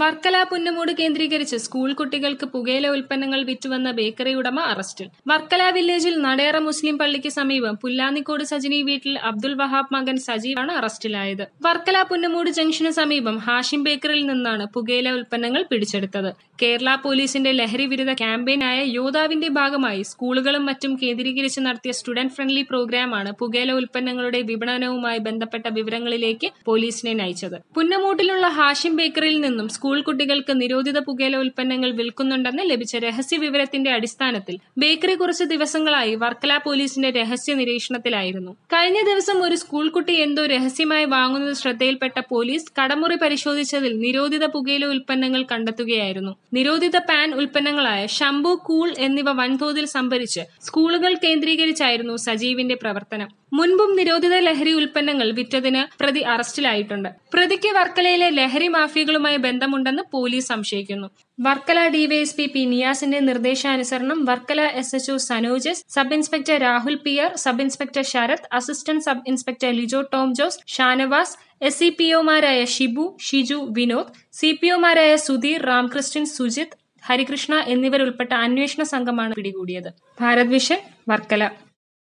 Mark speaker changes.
Speaker 1: വർക്കല പുന്നമൂട് കേന്ദ്രീകരിച്ച് സ്കൂൾ കുട്ടികൾക്ക് പുകയില ഉൽപ്പന്നങ്ങൾ വിറ്റുവന്ന ബേക്കറി ഉടമ അറസ്റ്റിൽ വർക്കല വില്ലേജിൽ നടേറ മുസ്ലിം പള്ളിക്ക് സമീപം പുല്ലാനിക്കോട് സജിനി വീട്ടിൽ അബ്ദുൽ വഹാബ് മകൻ സജീവാണ് അറസ്റ്റിലായത് വർക്കല പുന്നമൂട് ജംഗ്ഷന് സമീപം ഹാഷിം ബേക്കറിയിൽ നിന്നാണ് പുകയില ഉൽപ്പന്നങ്ങൾ പിടിച്ചെടുത്തത് കേരള പോലീസിന്റെ ലഹരി വിരുദ്ധ ക്യാമ്പയിനായ യോദാവിന്റെ ഭാഗമായി സ്കൂളുകളും മറ്റും കേന്ദ്രീകരിച്ച് നടത്തിയ സ്റ്റുഡന്റ് ഫ്രണ്ട്ലി പ്രോഗ്രാമാണ് പുകയില ഉൽപ്പന്നങ്ങളുടെ വിപണനവുമായി ബന്ധപ്പെട്ട വിവരങ്ങളിലേക്ക് പോലീസിനെ നയിച്ചത് പുന്നമൂട്ടിലുള്ള ഹാഷിം ബേക്കറിയിൽ നിന്നും സ്കൂൾ കുട്ടികൾക്ക് നിരോധിത പുകയില ഉൽപ്പന്നങ്ങൾ വിൽക്കുന്നുണ്ടെന്ന് ലഭിച്ച രഹസ്യ വിവരത്തിന്റെ അടിസ്ഥാനത്തിൽ ബേക്കറി കുറച്ച് ദിവസങ്ങളായി വർക്കല പോലീസിന്റെ രഹസ്യ നിരീക്ഷണത്തിലായിരുന്നു കഴിഞ്ഞ ദിവസം ഒരു സ്കൂൾ കുട്ടി എന്തോ രഹസ്യമായി വാങ്ങുന്നത് ശ്രദ്ധയിൽപ്പെട്ട പോലീസ് കടമുറി പരിശോധിച്ചതിൽ നിരോധിത പുകയില ഉൽപ്പന്നങ്ങൾ കണ്ടെത്തുകയായിരുന്നു നിരോധിത പാൻ ഉൽപ്പന്നങ്ങളായ ഷംബു കൂൾ എന്നിവ വൻതോതിൽ സംഭരിച്ച് സ്കൂളുകൾ കേന്ദ്രീകരിച്ചായിരുന്നു സജീവിന്റെ പ്രവർത്തനം മുൻപും നിരോധിത ലഹരി ഉൽപ്പന്നങ്ങൾ വിറ്റതിന് പ്രതി അറസ്റ്റിലായിട്ടുണ്ട് പ്രതിക്ക് വർക്കലയിലെ ലഹരി മാഫിയകളുമായി ബന്ധമുണ്ട് ബന്ധമുണ്ടെന്ന് പോലീസ് സംശയിക്കുന്നു വർക്കല ഡിവൈഎസ്പി പി നിയാസിന്റെ നിർദ്ദേശാനുസരണം Varkala S H O Sanoj sub inspector Rahul P R sub inspector Sharath assistant sub inspector Lijo Tom Jose Shanavas S C P ഒമാരായ ഷിബു ഷിജു വിനോദ് സി പി ഒമാരായ സുധീർ രാംക്രിസ്റ്റ്യൻ സുജിത് ഹരികൃഷ്ണ എന്നിവരുൾപ്പെട്ട അന്വേഷണ സംഘമാണ് പിടികൂടിയത് ഭാരത് വിഷൻ വർക്കല